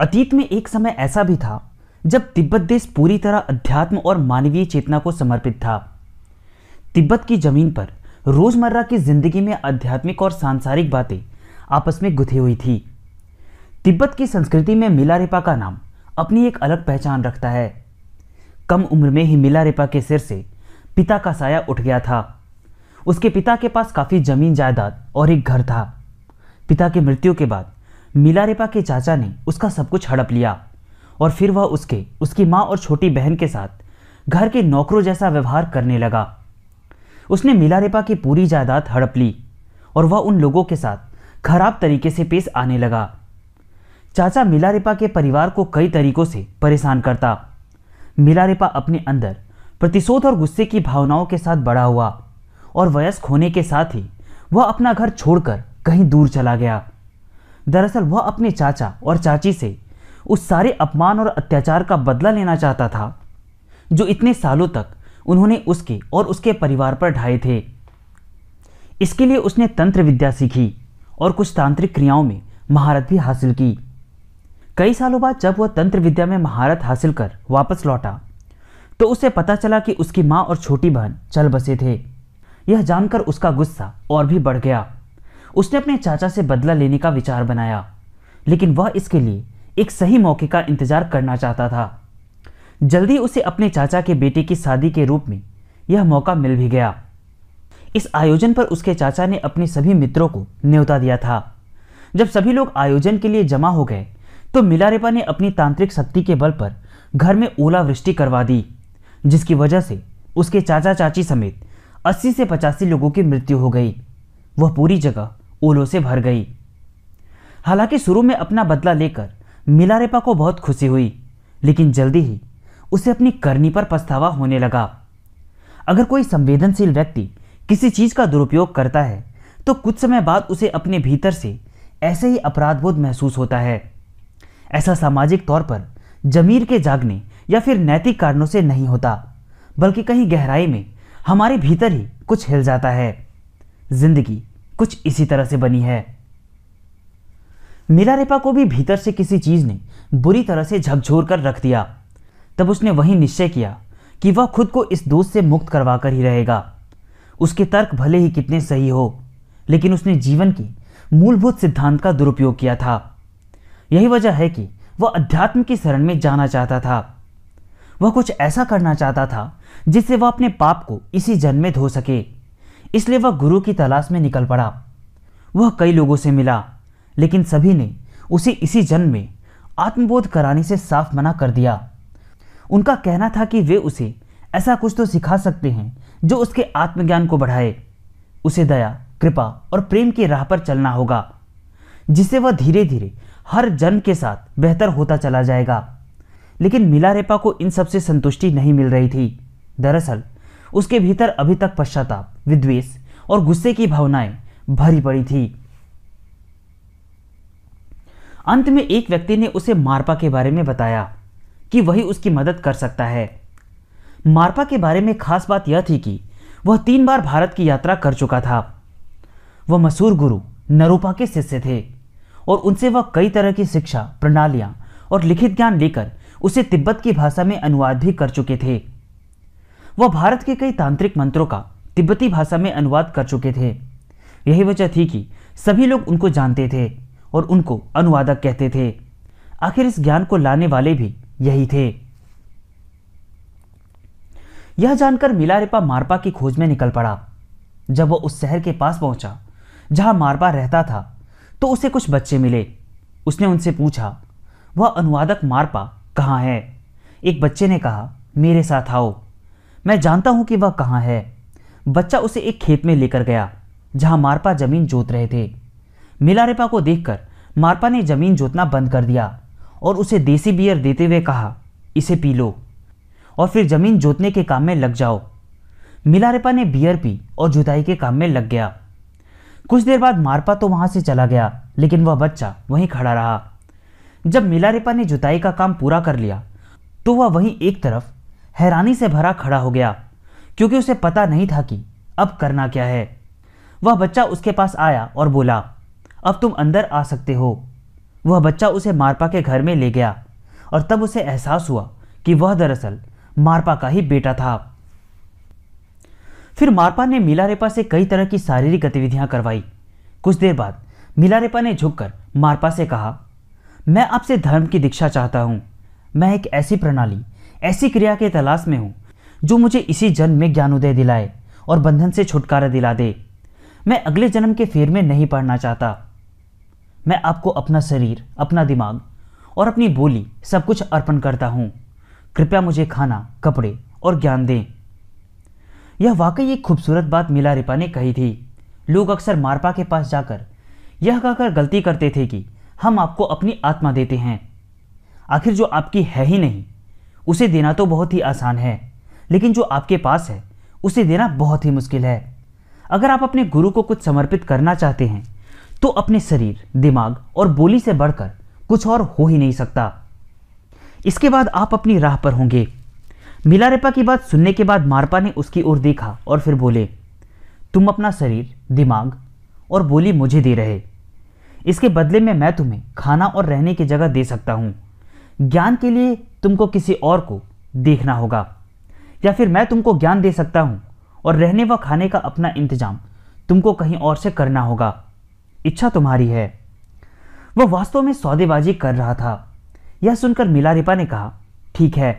अतीत में एक समय ऐसा भी था जब तिब्बत देश पूरी तरह अध्यात्म और मानवीय चेतना को समर्पित था तिब्बत की जमीन पर रोजमर्रा की जिंदगी में आध्यात्मिक और सांसारिक बातें आपस में गुथी हुई थी तिब्बत की संस्कृति में मिला रिपा का नाम अपनी एक अलग पहचान रखता है कम उम्र में ही मिला रिपा के सिर से पिता का साया उठ गया था उसके पिता के पास काफ़ी जमीन जायदाद और एक घर था पिता की मृत्यु के बाद मिलारेपा के चाचा ने उसका सब कुछ हड़प लिया और फिर वह उसके उसकी माँ और छोटी बहन के साथ घर के नौकरों जैसा व्यवहार करने लगा उसने मिलारेपा की पूरी जायदाद हड़प ली और वह उन लोगों के साथ खराब तरीके से पेश आने लगा चाचा मिलारेपा के परिवार को कई तरीकों से परेशान करता मिलारेपा अपने अंदर प्रतिशोध और गुस्से की भावनाओं के साथ बड़ा हुआ और वयस्क होने के साथ ही वह अपना घर छोड़कर कहीं दूर चला गया दरअसल वह अपने चाचा और चाची से उस सारे अपमान और अत्याचार का बदला लेना चाहता था जो इतने सालों तक उन्होंने उसके और उसके परिवार पर ढाए थे इसके लिए उसने तंत्र विद्या सीखी और कुछ तांत्रिक क्रियाओं में महारत भी हासिल की कई सालों बाद जब वह तंत्र विद्या में महारत हासिल कर वापस लौटा तो उसे पता चला कि उसकी माँ और छोटी बहन चल बसे थे यह जानकर उसका गुस्सा और भी बढ़ गया उसने अपने चाचा से बदला लेने का विचार बनाया लेकिन वह इसके लिए एक सही मौके का इंतजार करना चाहता था जल्दी उसे अपने चाचा के बेटे की शादी के रूप में यह मौका मिल भी गया इस आयोजन पर उसके चाचा ने अपने सभी मित्रों को न्योता दिया था जब सभी लोग आयोजन के लिए जमा हो गए तो मिलारेपा ने अपनी तांत्रिक शक्ति के बल पर घर में ओलावृष्टि करवा दी जिसकी वजह से उसके चाचा चाची समेत 80 से पचासी लोगों की मृत्यु हो गई वह पूरी जगह ओलों से भर गई हालांकि शुरू में अपना बदला लेकर मिलारेपा को बहुत खुशी हुई लेकिन जल्दी ही उसे अपनी करनी पर पछतावा होने लगा अगर कोई संवेदनशील व्यक्ति किसी चीज़ का दुरुपयोग करता है तो कुछ समय बाद उसे अपने भीतर से ऐसे ही अपराधबोध महसूस होता है ऐसा सामाजिक तौर पर जमीर के जागने या फिर नैतिक कारणों से नहीं होता बल्कि कहीं गहराई में हमारे भीतर ही कुछ हिल जाता है जिंदगी कुछ इसी तरह से बनी है मीरा रेपा को भी भीतर से किसी चीज ने बुरी तरह से झकझोर कर रख दिया तब उसने वही निश्चय किया कि वह खुद को इस दोष से मुक्त करवा कर ही रहेगा उसके तर्क भले ही कितने सही हो लेकिन उसने जीवन की मूलभूत सिद्धांत का दुरुपयोग किया था यही वजह है कि वह अध्यात्म की शरण में जाना चाहता था वह कुछ ऐसा करना चाहता था जिससे वह अपने पाप को इसी जन्म में धो सके इसलिए वह गुरु की तलाश में निकल पड़ा वह कई लोगों से मिला लेकिन सभी ने उसे इसी जन्म में आत्मबोध कराने से साफ मना कर दिया उनका कहना था कि वे उसे ऐसा कुछ तो सिखा सकते हैं जो उसके आत्मज्ञान को बढ़ाए उसे दया कृपा और प्रेम की राह पर चलना होगा जिससे वह धीरे धीरे हर जन्म के साथ बेहतर होता चला जाएगा लेकिन मिला रेपा को इन सबसे संतुष्टि नहीं मिल रही थी दरअसल उसके भीतर अभी तक पश्चाताप विद्वेष और गुस्से की भावनाएं भरी पड़ी थी अंत में एक व्यक्ति ने उसे मारपा के बारे में बताया कि वही उसकी मदद कर सकता है मारपा के बारे में खास बात यह थी कि वह तीन बार भारत की यात्रा कर चुका था वह मशहूर गुरु नरूपा के शिष्य थे और उनसे वह कई तरह की शिक्षा प्रणालियां और लिखित ज्ञान लेकर उसे तिब्बत की भाषा में अनुवाद भी कर चुके थे वह भारत के कई तांत्रिक मंत्रों का तिब्बती भाषा में अनुवाद कर चुके थे यही वजह थी कि सभी लोग उनको जानते थे और उनको अनुवादक कहते थे आखिर इस ज्ञान को लाने वाले भी यही थे यह जानकर मिलारेपा मारपा की खोज में निकल पड़ा जब वह उस शहर के पास पहुंचा जहां मारपा रहता था तो उसे कुछ बच्चे मिले उसने उनसे पूछा वह अनुवादक मारपा कहाँ है एक बच्चे ने कहा मेरे साथ आओ मैं जानता हूं कि वह कहाँ है बच्चा उसे एक खेत में लेकर गया जहां मारपा जमीन जोत रहे थे मिलारेपा को देखकर मारपा ने जमीन जोतना बंद कर दिया और उसे देसी बियर देते हुए कहा इसे पी लो और फिर जमीन जोतने के काम में लग जाओ मिलारेपा ने बियर पी और जुताई के काम में लग गया कुछ देर बाद मारपा तो वहां से चला गया लेकिन वह बच्चा वहीं खड़ा रहा जब मिलारेपा ने जुताई का काम पूरा कर लिया तो वह वहीं एक तरफ हैरानी से भरा खड़ा हो गया क्योंकि उसे पता नहीं था कि अब करना क्या है वह बच्चा उसके पास आया और बोला अब तुम अंदर आ सकते हो वह बच्चा उसे मारपा के घर में ले गया और तब उसे एहसास हुआ कि वह दरअसल मारपा का ही बेटा था फिर मारपा ने मिलारेपा से कई तरह की शारीरिक गतिविधियां करवाई कुछ देर बाद मिलारेपा ने झुककर मारपा से कहा मैं आपसे धर्म की दीक्षा चाहता हूं मैं एक ऐसी प्रणाली ऐसी क्रिया के तलाश में हूं जो मुझे इसी जन्म में ज्ञानोदय दिलाए और बंधन से छुटकारा दिला दे मैं अगले जन्म के फेर में नहीं पढ़ना चाहता मैं आपको अपना शरीर अपना दिमाग और अपनी बोली सब कुछ अर्पण करता हूँ कृपया मुझे खाना कपड़े और ज्ञान दें यह वाकई एक खूबसूरत बात मिला रिपा ने कही थी लोग अक्सर मारपा के पास जाकर यह कहकर गलती करते थे कि हम आपको अपनी आत्मा देते हैं आखिर जो आपकी है ही नहीं उसे देना तो बहुत ही आसान है लेकिन जो आपके पास है उसे देना बहुत ही मुश्किल है अगर आप अपने गुरु को कुछ समर्पित करना चाहते हैं तो अपने शरीर दिमाग और बोली से बढ़कर कुछ और हो ही नहीं सकता इसके बाद आप अपनी राह पर होंगे मिलारेपा की बात सुनने के बाद मारपा ने उसकी ओर देखा और फिर बोले तुम अपना शरीर दिमाग और बोली मुझे दे रहे इसके बदले में मैं तुम्हें खाना और रहने की जगह दे सकता हूं ज्ञान के लिए तुमको किसी और को देखना होगा या फिर मैं तुमको ज्ञान दे सकता हूँ और रहने व खाने का अपना इंतजाम तुमको कहीं और से करना होगा इच्छा तुम्हारी है वह वास्तव में सौदेबाजी कर रहा था यह सुनकर मिलारिपा ने कहा ठीक है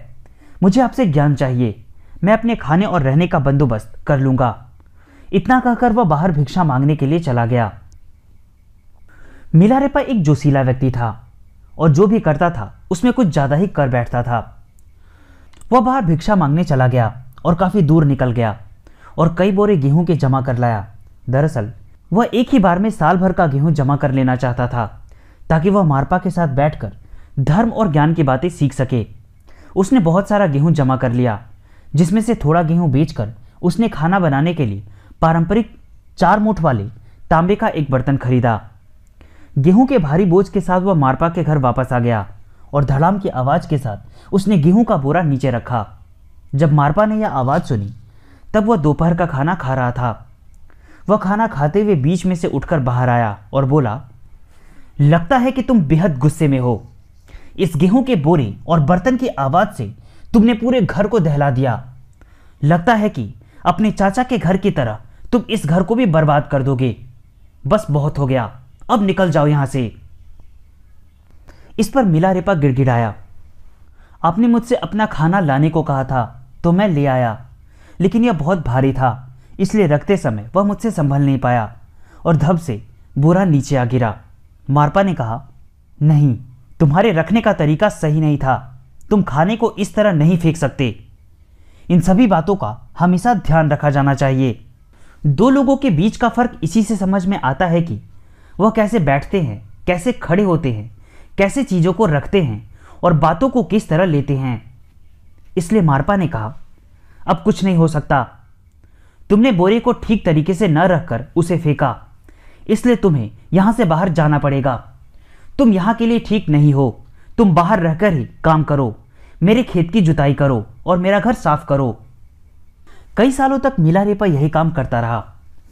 मुझे आपसे ज्ञान चाहिए मैं अपने खाने और रहने का बंदोबस्त कर लूंगा इतना कहकर वह बाहर भिक्षा मांगने के लिए चला गया मिलारेपा एक जोशीला व्यक्ति था और जो भी करता था उसमें कुछ ज़्यादा ही कर बैठता था वह बाहर भिक्षा मांगने चला गया और काफ़ी दूर निकल गया और कई बोरे गेहूं के जमा कर लाया दरअसल वह एक ही बार में साल भर का गेहूं जमा कर लेना चाहता था ताकि वह मारपा के साथ बैठकर धर्म और ज्ञान की बातें सीख सके उसने बहुत सारा गेहूं जमा कर लिया जिसमें से थोड़ा गेहूं बेचकर उसने खाना बनाने के लिए पारंपरिक चार मुठ वाले तांबे का एक बर्तन खरीदा गेहूं के भारी बोझ के साथ वह मारपा के घर वापस आ गया और धड़ाम की आवाज़ के साथ उसने गेहूं का बोरा नीचे रखा जब मारपा ने यह आवाज़ सुनी तब वह दोपहर का खाना खा रहा था वह खाना खाते हुए बीच में से उठकर बाहर आया और बोला लगता है कि तुम बेहद गुस्से में हो इस गेहूं के बोरे और बर्तन की आवाज़ से तुमने पूरे घर को दहला दिया लगता है कि अपने चाचा के घर की तरह तुम इस घर को भी बर्बाद कर दोगे बस बहुत हो गया अब निकल जाओ यहां से इस पर मिला रेपा गिड़गिड़ाया आपने मुझसे अपना खाना लाने को कहा था तो मैं ले आया लेकिन यह बहुत भारी था इसलिए रखते समय वह मुझसे संभल नहीं पाया और धब से बोरा नीचे आ गिरा मारपा ने कहा नहीं तुम्हारे रखने का तरीका सही नहीं था तुम खाने को इस तरह नहीं फेंक सकते इन सभी बातों का हमेशा ध्यान रखा जाना चाहिए दो लोगों के बीच का फर्क इसी से समझ में आता है कि वह कैसे बैठते हैं कैसे खड़े होते हैं कैसे चीज़ों को रखते हैं और बातों को किस तरह लेते हैं इसलिए मारपा ने कहा अब कुछ नहीं हो सकता तुमने बोरे को ठीक तरीके से न रखकर उसे फेंका इसलिए तुम्हें यहां से बाहर जाना पड़ेगा तुम यहां के लिए ठीक नहीं हो तुम बाहर रहकर ही काम करो मेरे खेत की जुताई करो और मेरा घर साफ करो कई सालों तक मिला रेपा यही काम करता रहा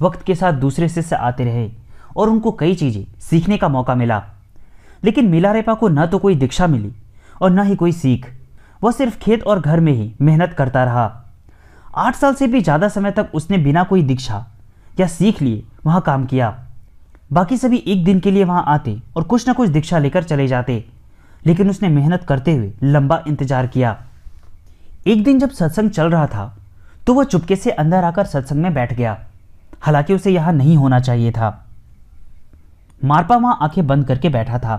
वक्त के साथ दूसरे शिष्य आते रहे और उनको कई चीज़ें सीखने का मौका मिला लेकिन मिलारेपा को न तो कोई दीक्षा मिली और न ही कोई सीख वह सिर्फ खेत और घर में ही मेहनत करता रहा आठ साल से भी ज़्यादा समय तक उसने बिना कोई दीक्षा या सीख लिए वहाँ काम किया बाकी सभी एक दिन के लिए वहाँ आते और कुछ ना कुछ दीक्षा लेकर चले जाते लेकिन उसने मेहनत करते हुए लंबा इंतजार किया एक दिन जब सत्संग चल रहा था तो वह चुपके से अंदर आकर सत्संग में बैठ गया हालांकि उसे यहाँ नहीं होना चाहिए था मारपा वहां आंखें बंद करके बैठा था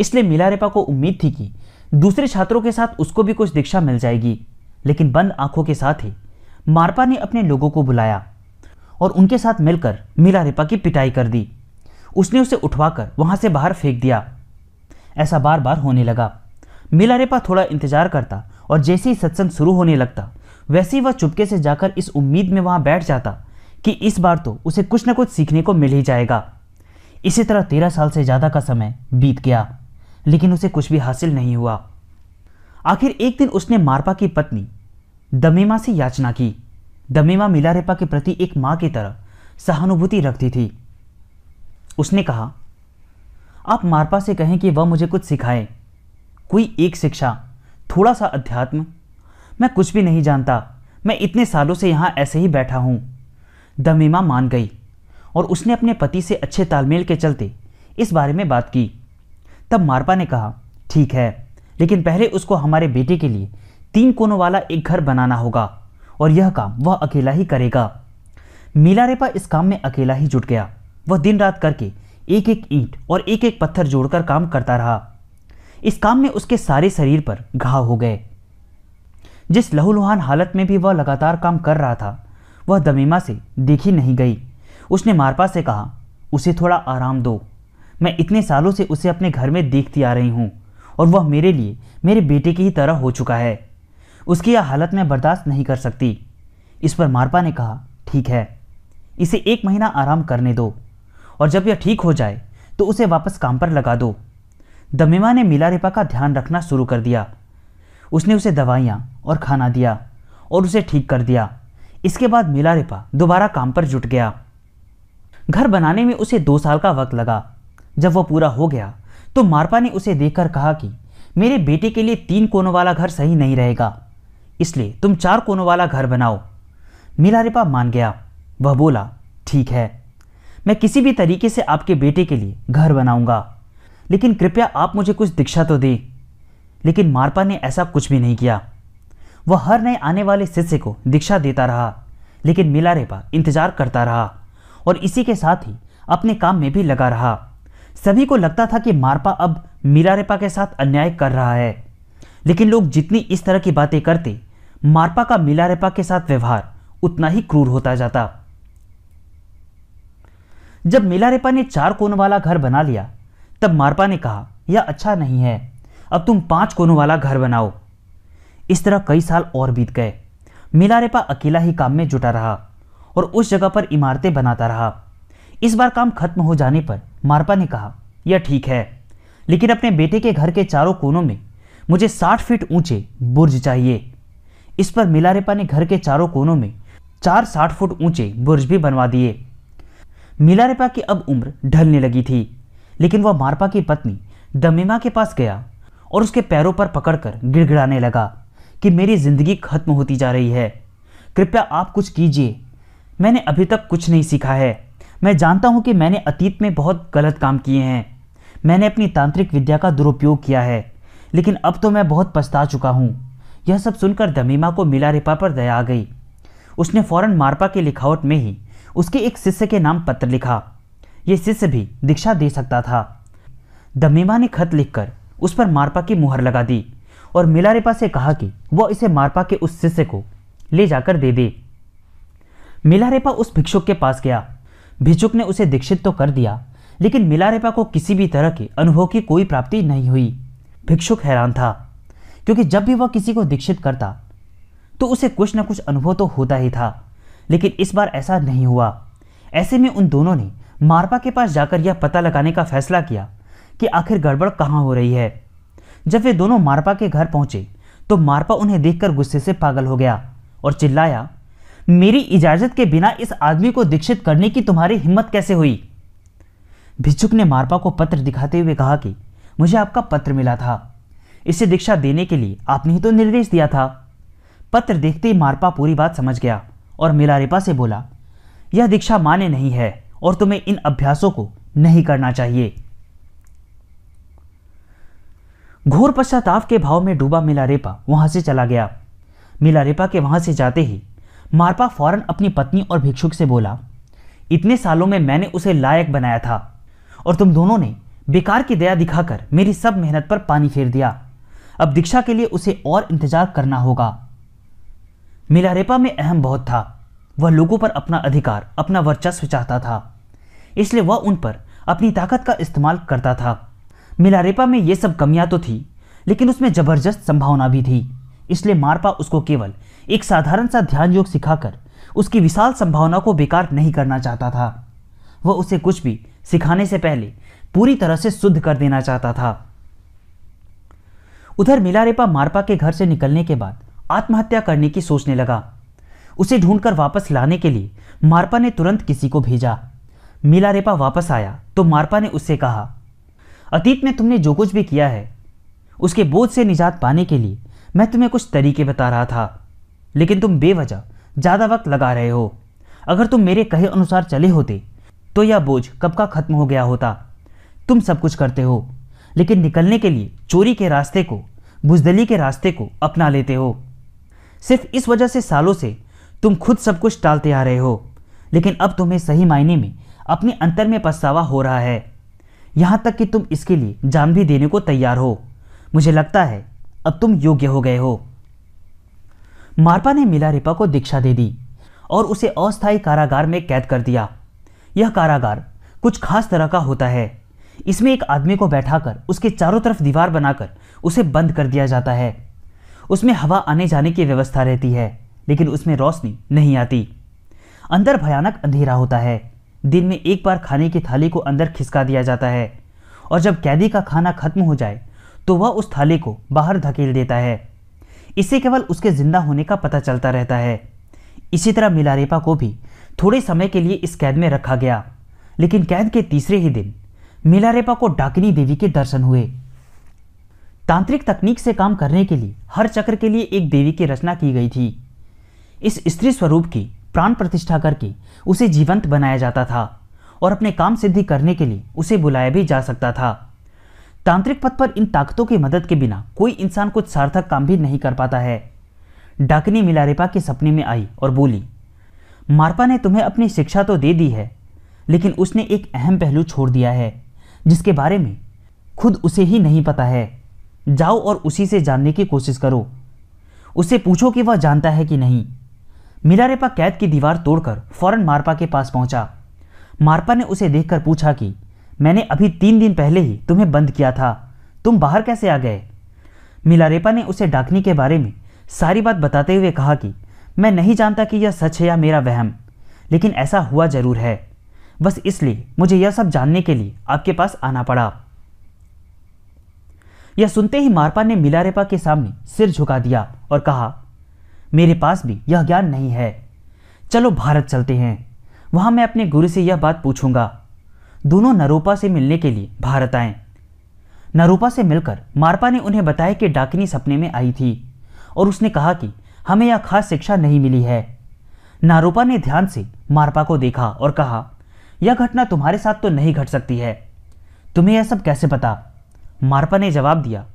इसलिए मिलारेपा को उम्मीद थी कि दूसरे छात्रों के साथ उसको भी कुछ दीक्षा मिल जाएगी लेकिन बंद आंखों के साथ ही मारपा ने अपने लोगों को बुलाया और उनके साथ मिलकर मिलारेपा की पिटाई कर दी उसने उसे उठवाकर वहां से बाहर फेंक दिया ऐसा बार बार होने लगा मिलारेपा थोड़ा इंतजार करता और जैसे ही सत्संग शुरू होने लगता वैसे ही वह चुपके से जाकर इस उम्मीद में वहां बैठ जाता कि इस बार तो उसे कुछ न कुछ सीखने को मिल ही जाएगा इसी तरह तेरह साल से ज़्यादा का समय बीत गया लेकिन उसे कुछ भी हासिल नहीं हुआ आखिर एक दिन उसने मारपा की पत्नी दमीमा से याचना की दमीमा मिलारेपा के प्रति एक माँ की तरह सहानुभूति रखती थी उसने कहा आप मारपा से कहें कि वह मुझे कुछ सिखाए कोई एक शिक्षा थोड़ा सा अध्यात्म मैं कुछ भी नहीं जानता मैं इतने सालों से यहां ऐसे ही बैठा हूं दमीमा मान गई और उसने अपने पति से अच्छे तालमेल के चलते इस बारे में बात की तब मारपा ने कहा ठीक है लेकिन पहले उसको हमारे बेटे के लिए तीन कोनों वाला एक घर बनाना होगा और यह काम वह अकेला ही करेगा मीलारेपा इस काम में अकेला ही जुट गया वह दिन रात करके एक एक ईंट और एक एक पत्थर जोड़कर काम करता रहा इस काम में उसके सारे शरीर पर घाव हो गए जिस लहूलुहान हालत में भी वह लगातार काम कर रहा था वह दमीमा से देखी नहीं गई उसने मारपा से कहा उसे थोड़ा आराम दो मैं इतने सालों से उसे अपने घर में देखती आ रही हूँ और वह मेरे लिए मेरे बेटे की ही तरह हो चुका है उसकी यह हालत मैं बर्दाश्त नहीं कर सकती इस पर मारपा ने कहा ठीक है इसे एक महीना आराम करने दो और जब यह ठीक हो जाए तो उसे वापस काम पर लगा दो दमिमा ने मिला रिपा का ध्यान रखना शुरू कर दिया उसने उसे दवाइयाँ और खाना दिया और उसे ठीक कर दिया इसके बाद मिला रिपा दोबारा काम पर जुट गया घर बनाने में उसे दो साल का वक्त लगा जब वह पूरा हो गया तो मारपा ने उसे देखकर कहा कि मेरे बेटे के लिए तीन कोनों वाला घर सही नहीं रहेगा इसलिए तुम चार कोनों वाला घर बनाओ मीरारिपा मान गया वह बोला ठीक है मैं किसी भी तरीके से आपके बेटे के लिए घर बनाऊंगा लेकिन कृपया आप मुझे कुछ दीक्षा तो दें लेकिन मारपा ने ऐसा कुछ भी नहीं किया वह हर नए आने वाले शिष्य को दीक्षा देता रहा लेकिन मिलारेपा इंतजार करता रहा और इसी के साथ ही अपने काम में भी लगा रहा सभी को लगता था कि मारपा अब मीरारेपा के साथ अन्याय कर रहा है लेकिन लोग जितनी इस तरह की बातें करते मारपा का मीलारेपा के साथ व्यवहार उतना ही क्रूर होता जाता जब मीलारेपा ने चार कोनों वाला घर बना लिया तब मारपा ने कहा यह अच्छा नहीं है अब तुम पांच कोनों वाला घर बनाओ इस तरह कई साल और बीत गए मिलारेपा अकेला ही काम में जुटा रहा और उस जगह पर इमारतें बनाता रहा इस बार काम खत्म हो जाने पर मारपा ने कहा यह ठीक है लेकिन अपने बेटे के घर के चारों कोनों में मुझे साठ फीट ऊंचे बुर्ज चाहिए इस पर मिलारेपा ने घर के चारों कोनों में चार साठ फुट ऊंचे बुर्ज भी बनवा दिए मिलारेपा की अब उम्र ढलने लगी थी लेकिन वह मारपा की पत्नी दमिमा के पास गया और उसके पैरों पर पकड़कर गिड़गिड़ाने लगा कि मेरी जिंदगी खत्म होती जा रही है कृपया आप कुछ कीजिए मैंने अभी तक कुछ नहीं सीखा है मैं जानता हूँ कि मैंने अतीत में बहुत गलत काम किए हैं मैंने अपनी तांत्रिक विद्या का दुरुपयोग किया है लेकिन अब तो मैं बहुत पछता चुका हूँ यह सब सुनकर दमीमा को मिला रिपा पर दया आ गई उसने फौरन मारपा के लिखावट में ही उसके एक शिष्य के नाम पत्र लिखा यह शिष्य भी दीक्षा दे सकता था दमीमा ने खत लिखकर उस पर मारपा की मुहर लगा दी और मिलारेपा से कहा कि वह इसे मारपा के उस शिष्य को ले जाकर दे दे मिलारेपा उस भिक्षुक के पास गया भिक्षुक ने उसे दीक्षित तो कर दिया लेकिन मिलारेपा को किसी भी तरह के अनुभव की कोई प्राप्ति नहीं हुई भिक्षुक हैरान था क्योंकि जब भी वह किसी को दीक्षित करता तो उसे कुछ न कुछ अनुभव तो होता ही था लेकिन इस बार ऐसा नहीं हुआ ऐसे में उन दोनों ने मारपा के पास जाकर यह पता लगाने का फैसला किया कि आखिर गड़बड़ कहाँ हो रही है जब वे दोनों मारपा के घर पहुंचे तो मारपा उन्हें देखकर गुस्से से पागल हो गया और चिल्लाया मेरी इजाजत के बिना इस आदमी को दीक्षित करने की तुम्हारी हिम्मत कैसे हुई भिक्षुक ने मारपा को पत्र दिखाते हुए कहा कि मुझे आपका पत्र मिला था इसे दीक्षा देने के लिए आपने ही तो निर्देश दिया था पत्र देखते ही मारपा पूरी बात समझ गया और मिलारिपा से बोला यह दीक्षा माने नहीं है और तुम्हें इन अभ्यासों को नहीं करना चाहिए घोर पश्चाताप के भाव में डूबा मिलारेपा वहां से चला गया मिलारेपा के वहां से जाते ही मारपा फौरन अपनी पत्नी और भिक्षुक से बोला इतने सालों में मैंने उसे लायक बनाया था और तुम दोनों ने बेकार की दया दिखाकर मेरी सब मेहनत पर पानी फेर दिया अब दीक्षा के लिए उसे और इंतजार करना होगा मिलारेपा में अहम बहुत था वह लोगों पर अपना अधिकार अपना वर्चस्व चाहता था इसलिए वह उन पर अपनी ताकत का इस्तेमाल करता था मिलारेपा में यह सब कमियां तो थी लेकिन उसमें जबरदस्त संभावना भी थी इसलिए मारपा उसको केवल एक साधारण सा ध्यान योग सिखाकर उसकी विशाल संभावना को बेकार नहीं करना चाहता था वह उसे कुछ भी सिखाने से पहले पूरी तरह से शुद्ध कर देना चाहता था उधर मिलारेपा मारपा के घर से निकलने के बाद आत्महत्या करने की सोचने लगा उसे ढूंढकर वापस लाने के लिए मारपा ने तुरंत किसी को भेजा मिलारेपा वापस आया तो मारपा ने उससे कहा अतीत में तुमने जो कुछ भी किया है उसके बोझ से निजात पाने के लिए मैं तुम्हें कुछ तरीके बता रहा था लेकिन तुम बेवजह ज़्यादा वक्त लगा रहे हो अगर तुम मेरे कहे अनुसार चले होते तो यह बोझ कब का खत्म हो गया होता तुम सब कुछ करते हो लेकिन निकलने के लिए चोरी के रास्ते को बुजदली के रास्ते को अपना लेते हो सिर्फ इस वजह से सालों से तुम खुद सब कुछ टालते आ रहे हो लेकिन अब तुम्हें सही मायने में अपने अंतर में पछतावा हो रहा है यहां तक कि तुम इसके लिए जान भी देने को तैयार हो मुझे लगता है अब तुम योग्य हो गए हो मारपा ने मिला रिपा को दीक्षा दे दी और उसे अस्थायी कारागार में कैद कर दिया यह कारागार कुछ खास तरह का होता है इसमें एक आदमी को बैठाकर उसके चारों तरफ दीवार बनाकर उसे बंद कर दिया जाता है उसमें हवा आने जाने की व्यवस्था रहती है लेकिन उसमें रोशनी नहीं आती अंदर भयानक अंधेरा होता है दिन में एक बार खाने की थाली को अंदर खिसका दिया जाता है और जब कैदी का खाना खत्म हो जाए तो वह उस थाली को बाहर धकेल देता है इससे केवल उसके ज़िंदा होने का पता चलता रहता है इसी तरह मिलारेपा को भी थोड़े समय के लिए इस कैद में रखा गया लेकिन कैद के तीसरे ही दिन मिलारेपा को डाकिनी देवी के दर्शन हुए तांत्रिक तकनीक से काम करने के लिए हर चक्र के लिए एक देवी की रचना की गई थी इस स्त्री स्वरूप की प्राण प्रतिष्ठा करके उसे जीवंत बनाया जाता था और अपने काम सिद्धि करने के लिए उसे बुलाया भी जा सकता था तांत्रिक पथ पर इन ताकतों की मदद के बिना कोई इंसान कुछ सार्थक काम भी नहीं कर पाता है डाकनी मिलारेपा के सपने में आई और बोली मारपा ने तुम्हें अपनी शिक्षा तो दे दी है लेकिन उसने एक अहम पहलू छोड़ दिया है जिसके बारे में खुद उसे ही नहीं पता है जाओ और उसी से जानने की कोशिश करो उससे पूछो कि वह जानता है कि नहीं मिलारेपा कैद की दीवार तोड़कर फौरन मारपा के पास पहुंचा मारपा ने उसे देखकर पूछा कि मैंने अभी तीन दिन पहले ही तुम्हें बंद किया था तुम बाहर कैसे आ गए मिलारेपा ने उसे डाकनी के बारे में सारी बात बताते हुए कहा कि मैं नहीं जानता कि यह सच है या मेरा वहम लेकिन ऐसा हुआ जरूर है बस इसलिए मुझे यह सब जानने के लिए आपके पास आना पड़ा यह सुनते ही मारपा ने मिलारेपा के सामने सिर झुका दिया और कहा मेरे पास भी यह ज्ञान नहीं है चलो भारत चलते हैं वहां मैं अपने गुरु से यह बात पूछूंगा दोनों नरोपा से मिलने के लिए भारत आए नरोपा से मिलकर मारपा ने उन्हें बताया कि डाकिनी सपने में आई थी और उसने कहा कि हमें यह खास शिक्षा नहीं मिली है नारोपा ने ध्यान से मारपा को देखा और कहा यह घटना तुम्हारे साथ तो नहीं घट सकती है तुम्हें यह सब कैसे पता मारपा ने जवाब दिया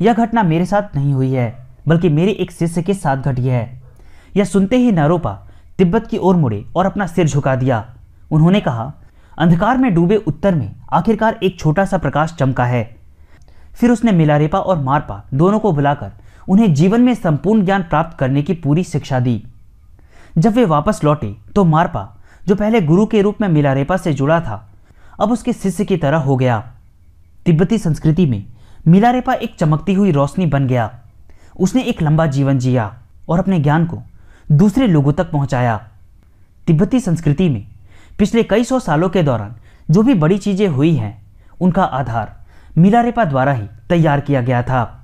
यह घटना मेरे साथ नहीं हुई है बल्कि मेरे एक शिष्य के साथ घटी है यह सुनते ही नारोपा तिब्बत की ओर मुड़े और अपना सिर झुका दिया उन्होंने कहा अंधकार में डूबे उत्तर में आखिरकार एक छोटा सा प्रकाश चमका है फिर उसने मिलारेपा और मारपा दोनों को बुलाकर उन्हें जीवन में संपूर्ण ज्ञान प्राप्त करने की पूरी शिक्षा दी जब वे वापस लौटे तो मारपा जो पहले गुरु के रूप में मिलारेपा से जुड़ा था अब उसके शिष्य की तरह हो गया तिब्बती संस्कृति में मिलारेपा एक चमकती हुई रोशनी बन गया उसने एक लंबा जीवन जिया और अपने ज्ञान को दूसरे लोगों तक पहुंचाया तिब्बती संस्कृति में पिछले कई सौ सालों के दौरान जो भी बड़ी चीज़ें हुई हैं उनका आधार मिलारेपा द्वारा ही तैयार किया गया था